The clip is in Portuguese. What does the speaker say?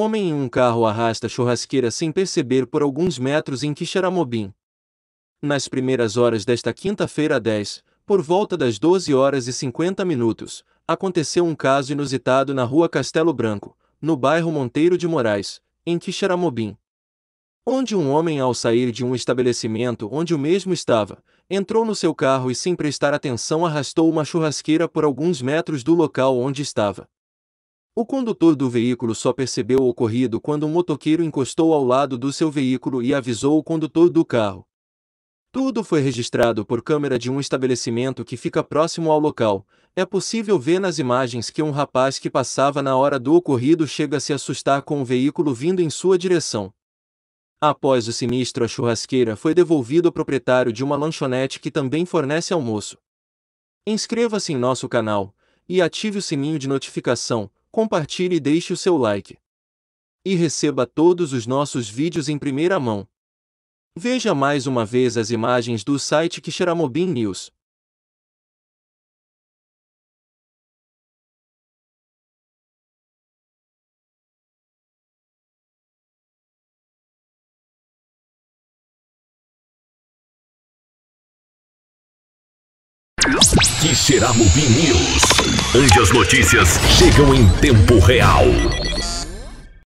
Homem em um carro arrasta churrasqueira sem perceber por alguns metros em Quixeramobim. Nas primeiras horas desta quinta-feira 10, por volta das 12 horas e 50 minutos, aconteceu um caso inusitado na rua Castelo Branco, no bairro Monteiro de Moraes, em Quixeramobim. Onde um homem, ao sair de um estabelecimento onde o mesmo estava, entrou no seu carro e, sem prestar atenção, arrastou uma churrasqueira por alguns metros do local onde estava. O condutor do veículo só percebeu o ocorrido quando um motoqueiro encostou ao lado do seu veículo e avisou o condutor do carro. Tudo foi registrado por câmera de um estabelecimento que fica próximo ao local. É possível ver nas imagens que um rapaz que passava na hora do ocorrido chega a se assustar com o veículo vindo em sua direção. Após o sinistro, a churrasqueira foi devolvida ao proprietário de uma lanchonete que também fornece almoço. Inscreva-se em nosso canal e ative o sininho de notificação compartilhe e deixe o seu like. E receba todos os nossos vídeos em primeira mão. Veja mais uma vez as imagens do site Kishiramobin News. Quixeramobim News, onde as notícias chegam em tempo real.